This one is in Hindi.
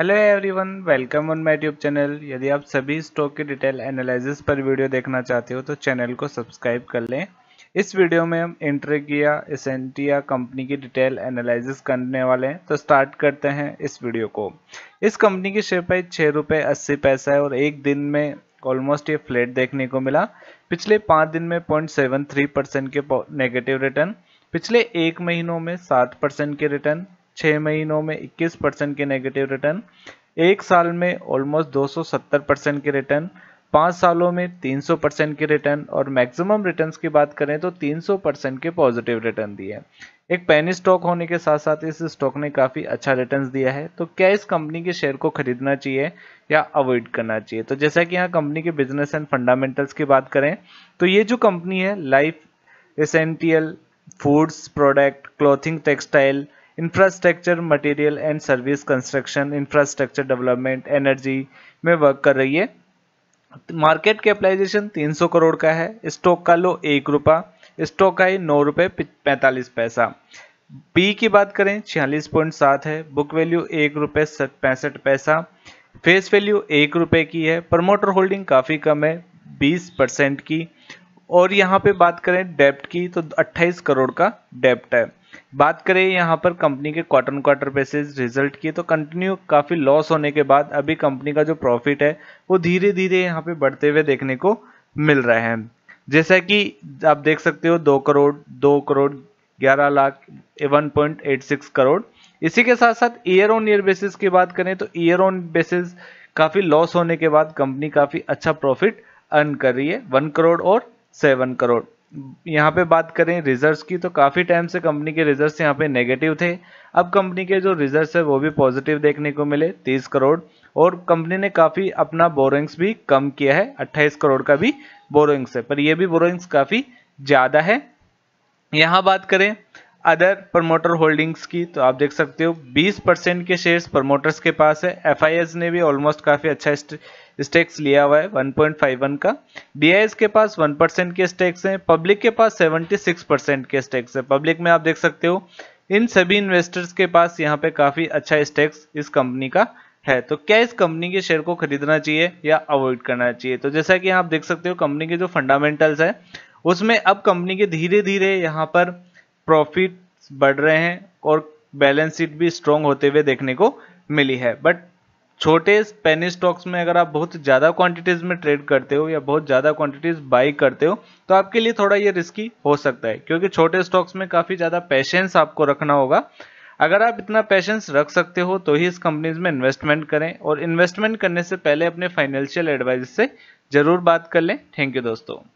hello everyone welcome on my tube channel यदि आप सभी स्टॉक की डिटेल एनालिसिस पर वीडियो देखना चाहते हो तो चैनल को सब्सक्राइब कर लें इस वीडियो में हम इंट्रिगिया एसेंटिया कंपनी की डिटेल एनालिसिस करने वाले हैं तो स्टार्ट करते हैं इस वीडियो को इस कंपनी की शेयर प्राइस छः रुपये अस्सी पैसा है और एक दिन में ऑलमोस्ट ये फ्लैट देखने को मिला पिछले पाँच दिन में पॉइंट सेवन थ्री परसेंट के नेगेटिव रिटर्न पिछले एक महीनों में सात परसेंट के रिटर्न छः महीनों में 21 परसेंट के नेगेटिव रिटर्न एक साल में ऑलमोस्ट 270 परसेंट के रिटर्न पाँच सालों में 300 परसेंट के रिटर्न और मैक्सिमम रिटर्न्स की बात करें तो 300 परसेंट के पॉजिटिव रिटर्न दिए हैं एक पैनी स्टॉक होने के साथ साथ इस स्टॉक ने काफ़ी अच्छा रिटर्न दिया है तो क्या इस कंपनी के शेयर को खरीदना चाहिए या अवॉइड करना चाहिए तो जैसा कि यहाँ कंपनी के बिजनेस एंड फंडामेंटल्स की बात करें तो ये जो कंपनी है life essential foods product clothing textile infrastructure material and service construction infrastructure development energy में वर्क कर रही है मार्केट कैपिटलाइजेशन 300 करोड़ का है स्टॉक का लो एक रुपया स्टॉक का ही नौ रुपये पैंतालीस पैसा पी की बात करें छियालीस पॉइंट सात है बुक वैल्यू एक रुपये पैंसठ पैसा फेस वैल्यू एक रुपये की है प्रमोटर होल्डिंग काफ़ी कम है बीस परसेंट की और यहाँ पे बात करें डेप्ट की तो अट्ठाईस करोड़ का डेप्ट है बात करें यहाँ पर कंपनी के क्वार्टर क्वार्टर बेसिस रिजल्ट की तो कंटिन्यू काफ़ी लॉस होने के बाद अभी कंपनी का जो प्रॉफिट है वो धीरे धीरे यहाँ पे बढ़ते हुए देखने को मिल रहा है जैसा कि आप देख सकते हो दो करोड़ दो करोड़ ग्यारह lakh one point eight six crore इसी के साथ साथ ईयर ऑन ईयर बेसिस की बात करें तो ईयर ऑन बेसिस काफ़ी लॉस होने के बाद कंपनी काफ़ी अच्छा प्रॉफिट अर्न कर रही है वन करोड़ और सेवन करोड़ यहाँ पे बात करें रिजर्व्स की तो काफ़ी टाइम से कंपनी के रिजर्व्स यहाँ पे नेगेटिव थे अब कंपनी के जो रिजर्व्स है वो भी पॉजिटिव देखने को मिले 30 करोड़ और कंपनी ने काफ़ी अपना बोरोइंग्स भी कम किया है 28 करोड़ का भी बोरोइंग्स है पर यह भी बोरोइंग्स काफ़ी ज़्यादा है यहाँ बात करें अदर प्रमोटर होल्डिंग्स की तो आप देख सकते हो 20 परसेंट के शेयर्स प्रमोटर्स के पास है एफ ने भी ऑलमोस्ट काफ़ी अच्छा स्टेक्स लिया हुआ है 1.51 का बी के पास 1 परसेंट के स्टेक्स हैं पब्लिक के पास 76 परसेंट के स्टेक्स है पब्लिक में आप देख सकते हो इन सभी इन्वेस्टर्स के पास यहाँ पे काफ़ी अच्छा स्टेक्स इस कंपनी का है तो क्या इस कंपनी के शेयर को खरीदना चाहिए या अवॉइड करना चाहिए तो जैसा कि आप देख सकते हो कंपनी के जो फंडामेंटल्स है उसमें अब कंपनी के धीरे धीरे यहाँ पर प्रॉफिट बढ़ रहे हैं और बैलेंस शीट भी स्ट्रांग होते हुए देखने को मिली है बट छोटे पेनी स्टॉक्स में अगर आप बहुत ज़्यादा क्वांटिटीज में ट्रेड करते हो या बहुत ज़्यादा क्वांटिटीज बाई करते हो तो आपके लिए थोड़ा ये रिस्की हो सकता है क्योंकि छोटे स्टॉक्स में काफ़ी ज़्यादा पेशेंस आपको रखना होगा अगर आप इतना पेशेंस रख सकते हो तो ही इस कंपनीज में इन्वेस्टमेंट करें और इन्वेस्टमेंट करने से पहले अपने फाइनेंशियल एडवाइजर से ज़रूर बात कर लें थैंक यू दोस्तों